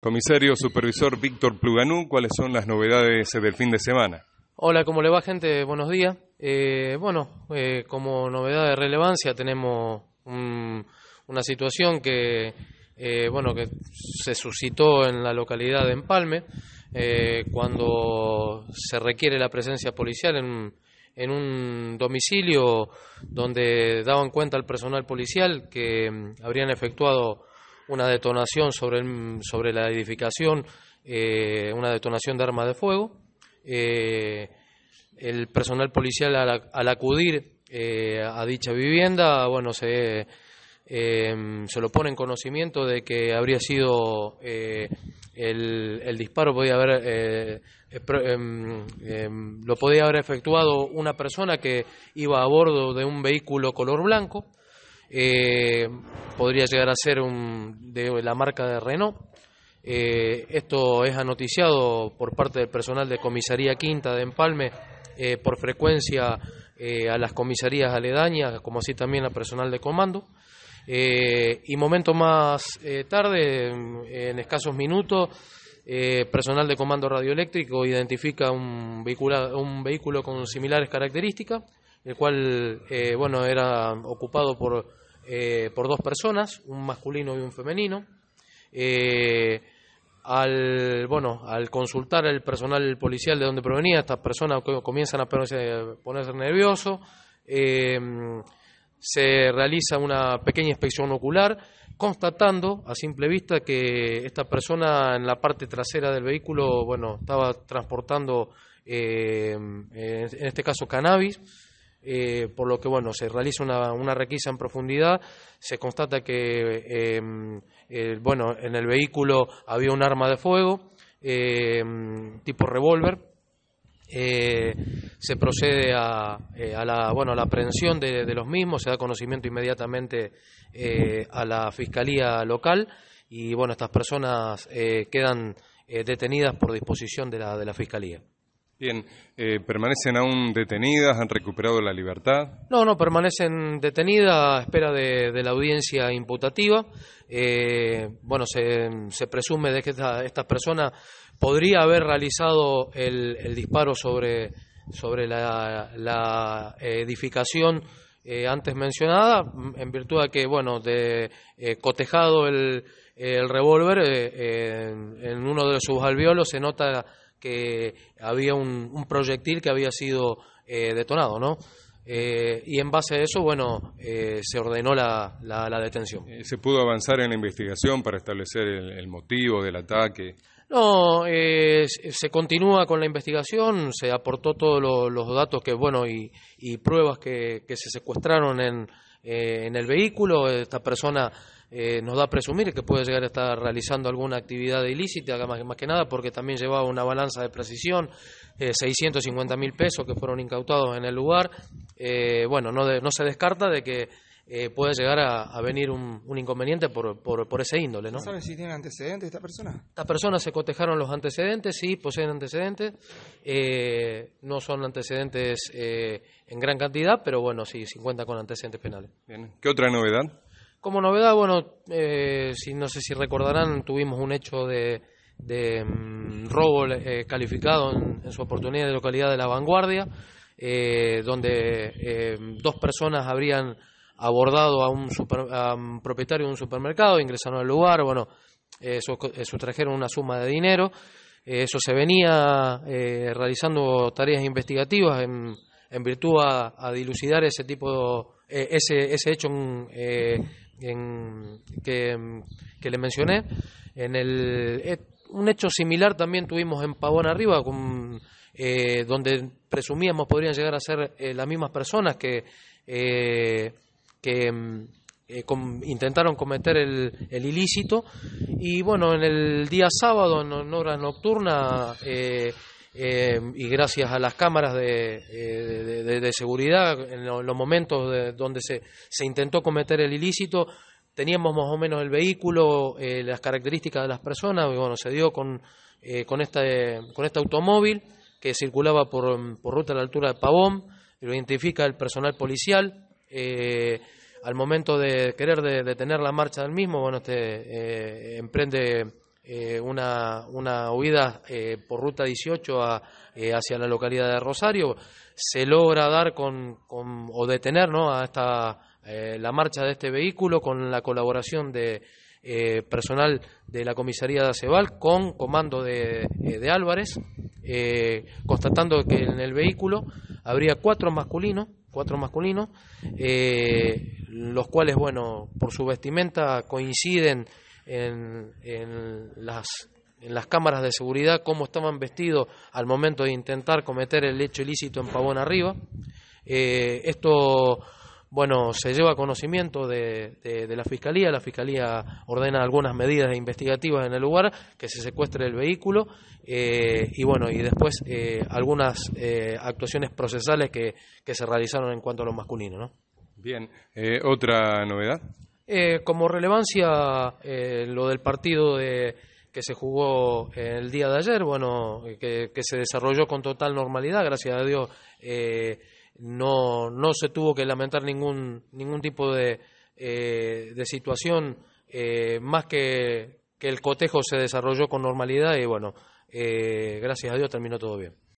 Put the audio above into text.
Comisario Supervisor Víctor Pluganú, ¿cuáles son las novedades del fin de semana? Hola, ¿cómo le va gente? Buenos días. Eh, bueno, eh, como novedad de relevancia tenemos una situación que, eh, bueno, que se suscitó en la localidad de Empalme cuando se requiere la presencia policial en, en un domicilio donde daban cuenta al personal policial que mm, habrían efectuado una detonación sobre, sobre la edificación, eh, una detonación de arma de fuego. Eh, el personal policial al, acudir eh, a dicha vivienda, bueno, se, se lo pone en conocimiento de que habría sido el, el, disparo podía haber em, em, lo podía haber efectuado una persona que iba a bordo de un vehículo color blanco. Eh, podría llegar a ser de la marca de Renault. Eh, esto es anoticiado por parte del personal de Comisaría Quinta de Empalme eh, por frecuencia a las comisarías aledañas, como así también a personal de comando. y momento más tarde, en escasos minutos, personal de comando radioeléctrico identifica un, un vehículo con similares características, el cual bueno era ocupado por eh, por dos personas, un masculino y un femenino. Eh, al bueno al consultar el personal policial de dónde provenía estas personas comienzan a ponerse, nerviosos eh, se realiza una pequeña inspección ocular constatando a simple vista que esta persona en la parte trasera del vehículo estaba transportando en este caso cannabis eh, por lo que bueno se realiza una, una, requisa en profundidad se constata que em, bueno en el vehículo había un arma de fuego em, tipo revólver eh, se procede a, eh, la bueno la aprehensión de, de, los mismos se da conocimiento inmediatamente a la fiscalía local y bueno estas personas quedan detenidas por disposición de la, de la fiscalía Bien, eh, ¿permanecen aún detenidas? ¿Han recuperado la libertad? No, no, permanecen detenidas a espera de, la audiencia imputativa. Eh, bueno, se, presume de que estas persona podría haber realizado el, disparo sobre, sobre la, edificación eh, antes mencionada, en virtud de que, bueno, de cotejado el, revólver, en uno de sus albiolos se nota que había un, proyectil que había sido eh, detonado, ¿no? Eh, y en base a eso, bueno, eh, se ordenó la, la, detención. ¿Se pudo avanzar en la investigación para establecer el, motivo del ataque? No, se continúa con la investigación, se aportó todos los datos que, bueno, y, pruebas que se secuestraron en, eh, en el vehículo. Esta persona eh, nos da a presumir que puede llegar a estar realizando alguna actividad ilícita, más, más que nada porque también llevaba una balanza de precisión, 650 eh, mil pesos que fueron incautados en el lugar. bueno, no se descarta de que eh, puede llegar a, venir un, inconveniente por, por, ese índole. ¿no? ¿Saben si tienen antecedentes esta persona? Estas personas se cotejaron los antecedentes, sí, poseen antecedentes. Eh, no son antecedentes eh, en gran cantidad, pero bueno, sí, cuenta con antecedentes penales. Bien. ¿Qué otra novedad? Como novedad, bueno, si no sé si recordarán, tuvimos un hecho de, mm, robo calificado en, su oportunidad de localidad de La Vanguardia. donde dos personas habrían abordado a un, propietario de un supermercado, ingresaron al lugar, bueno, eso eh, eh, trajeron una suma de dinero. Eh, eso se venía realizando tareas investigativas en, virtud a, dilucidar ese tipo, de, ese, ese hecho que, le mencioné. En el, un hecho similar también tuvimos en Pavón Arriba, donde presumíamos podrían llegar a ser las mismas personas que que mm, eh, intentaron cometer el, el, ilícito y bueno, en el día sábado, en, hora nocturna eh, eh, y gracias a las cámaras de, de, seguridad, en los momentos donde se, se intentó cometer el ilícito, teníamos más o menos el vehículo, las características de las personas, y bueno, se dio con, con, este, con este automóvil que circulaba por, por ruta a la altura de Pavón, lo identifica el personal policial, eh, al momento de querer detener la marcha del mismo, bueno, este eh, emprende eh, una, una, huida eh, por ruta 18 hacia la localidad de Rosario, se logra dar con, con o detener ¿no? a esta, la marcha de este vehículo con la colaboración de personal de la comisaría de Aceval con comando de Álvarez, constatando que en el vehículo habría cuatro masculinos, cuatro masculinos, eh, los cuales, bueno, por su vestimenta coinciden en, las, en las cámaras de seguridad cómo estaban vestidos al momento de intentar cometer el hecho ilícito en Pavón Arriba. Eh, esto bueno, se lleva conocimiento de, de, la Fiscalía, la Fiscalía ordena algunas medidas investigativas en el lugar, que se secuestre el vehículo eh, y bueno, y después eh, algunas eh, actuaciones procesales que, se realizaron en cuanto a lo masculino. ¿no? Bien, ¿otra novedad? como relevancia, lo del partido de que se jugó el día de ayer, bueno, que, que se desarrolló con total normalidad, gracias a Dios. Eh, no, no se tuvo que lamentar ningún, ningún tipo de, eh, de situación, eh, más que, que el cotejo se desarrolló con normalidad y bueno, eh, gracias a Dios terminó todo bien.